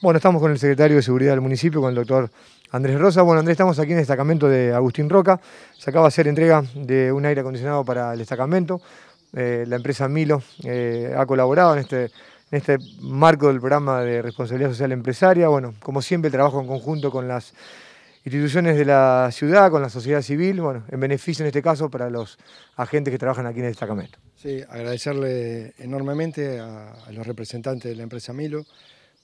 Bueno, estamos con el secretario de Seguridad del municipio, con el doctor Andrés Rosa. Bueno, Andrés, estamos aquí en el destacamento de Agustín Roca. Se acaba de hacer entrega de un aire acondicionado para el destacamento. Eh, la empresa Milo eh, ha colaborado este, en este, marco del programa de responsabilidad social empresaria. Bueno, como siempre, el trabajo en conjunto con las instituciones de la ciudad, con la sociedad civil, bueno, en beneficio en este caso para los agentes que trabajan aquí en el destacamento. Sí, agradecerle enormemente a los representantes de la empresa Milo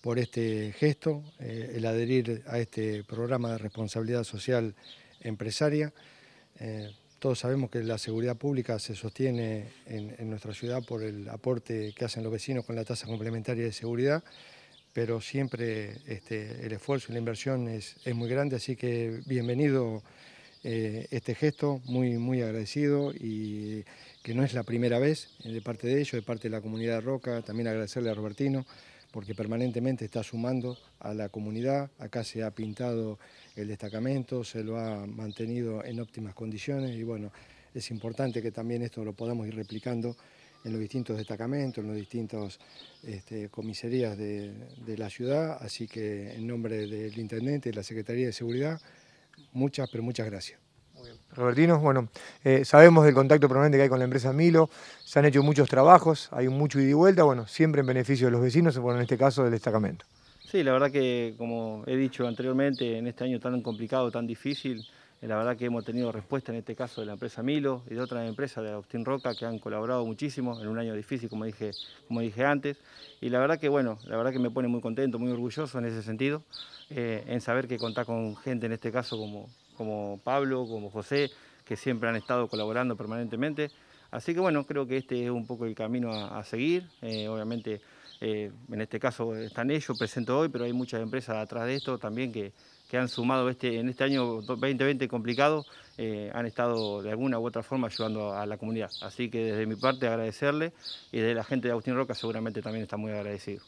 por este gesto, eh, el adherir a este programa de responsabilidad social empresaria. Eh, todos sabemos que la seguridad pública se sostiene en, nuestra ciudad por el aporte que hacen los vecinos con la tasa complementaria de seguridad, pero siempre este, el esfuerzo y la inversión es, muy grande, así que bienvenido eh, este gesto, muy, muy agradecido y que no es la primera vez de parte de ellos, de parte de la comunidad Roca, también agradecerle a Robertino porque permanentemente está sumando a la comunidad. Acá se ha pintado el destacamento, se lo ha mantenido en óptimas condiciones y bueno, es importante que también esto lo podamos ir replicando en los distintos destacamentos, en los distintos este, comisarías de, de, la ciudad. Así que en nombre del Intendente y de la Secretaría de Seguridad, muchas, pero muchas gracias. Robertino, bueno, eh, sabemos del contacto permanente que hay con la empresa Milo, se han hecho muchos trabajos, hay mucho ida y vuelta, bueno, siempre en beneficio de los vecinos, bueno, en este caso del destacamento. Sí, la verdad que como he dicho anteriormente, en este año tan complicado, tan difícil, eh, la verdad que hemos tenido respuesta en este caso de la empresa Milo y de otras empresas de Agustín Roca que han colaborado muchísimo en un año difícil, como dije, como dije antes. Y la verdad que bueno, la verdad que me pone muy contento, muy orgulloso en ese sentido, eh, en saber que contar con gente en este caso como, como Pablo, como José, que siempre han estado colaborando permanentemente. Así que bueno, creo que este es un poco el camino a, seguir. Eh, obviamente, eh, en este caso están ellos, presento hoy, pero hay muchas empresas atrás de esto también que, han sumado este, en este año 2020 complicado, eh, han estado de alguna u otra forma ayudando a, la comunidad. Así que desde mi parte agradecerle y desde la gente de Agustín Roca seguramente también está muy agradecido.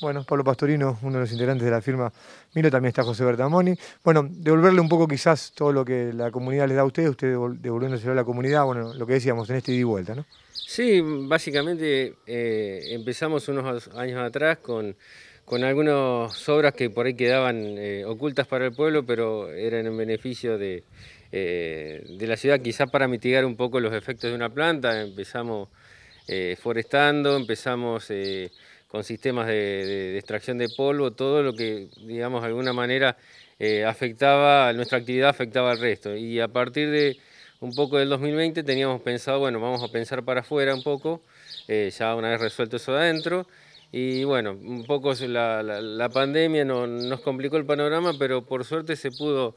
Bueno, Pablo Pastorino, uno de los integrantes de la firma Milo, también está José Bertamoni. Bueno, devolverle un poco quizás todo lo que la comunidad le da a usted, usted devolviéndoselo a la comunidad, bueno, lo que decíamos en este ida y vuelta, ¿no? Sí, básicamente eh, empezamos unos años atrás con, con algunas obras que por ahí quedaban eh, ocultas para el pueblo, pero eran en beneficio de, eh, de la ciudad, quizás para mitigar un poco los efectos de una planta. Empezamos forestando, empezamos con sistemas de, extracción de polvo, todo lo que, digamos, de alguna manera eh, afectaba, nuestra actividad afectaba al resto. Y a partir de un poco del 2020 teníamos pensado, bueno, vamos a pensar para afuera un poco, eh, ya una vez resuelto eso adentro. Y bueno, un poco la, pandemia nos complicó el panorama, pero por suerte se pudo,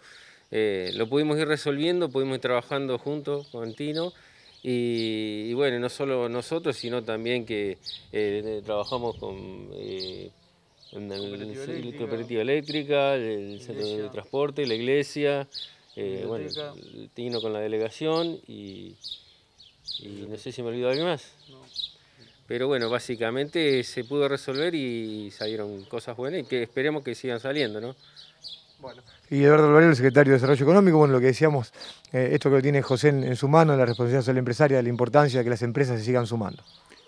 eh, lo pudimos ir resolviendo, pudimos ir trabajando juntos con Tino. Y, bueno, no solo nosotros, sino también que eh, trabajamos con eh, la cooperativa eléctrica, el centro de transporte, la iglesia, eh, bueno, Tino con la delegación y, no sé si me de alguien más. Pero bueno, básicamente se pudo resolver y salieron cosas buenas y que esperemos que sigan saliendo, ¿no? Bueno. Y Eduardo Alvarero, el secretario de Desarrollo Económico, bueno, lo que decíamos, eh, esto que lo tiene José en, su mano, la responsabilidad social empresaria, la importancia de que las empresas se sigan sumando.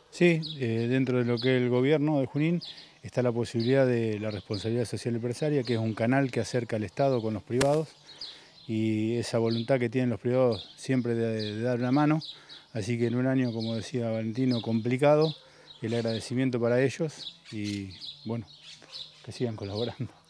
Sí, eh, dentro de lo que es el gobierno de Junín está la posibilidad de la responsabilidad social empresaria, que es un canal que acerca al Estado con los privados y esa voluntad que tienen los privados siempre de dar una mano. Así que en un año, como decía Valentino, complicado, el agradecimiento para ellos y bueno, que sigan colaborando.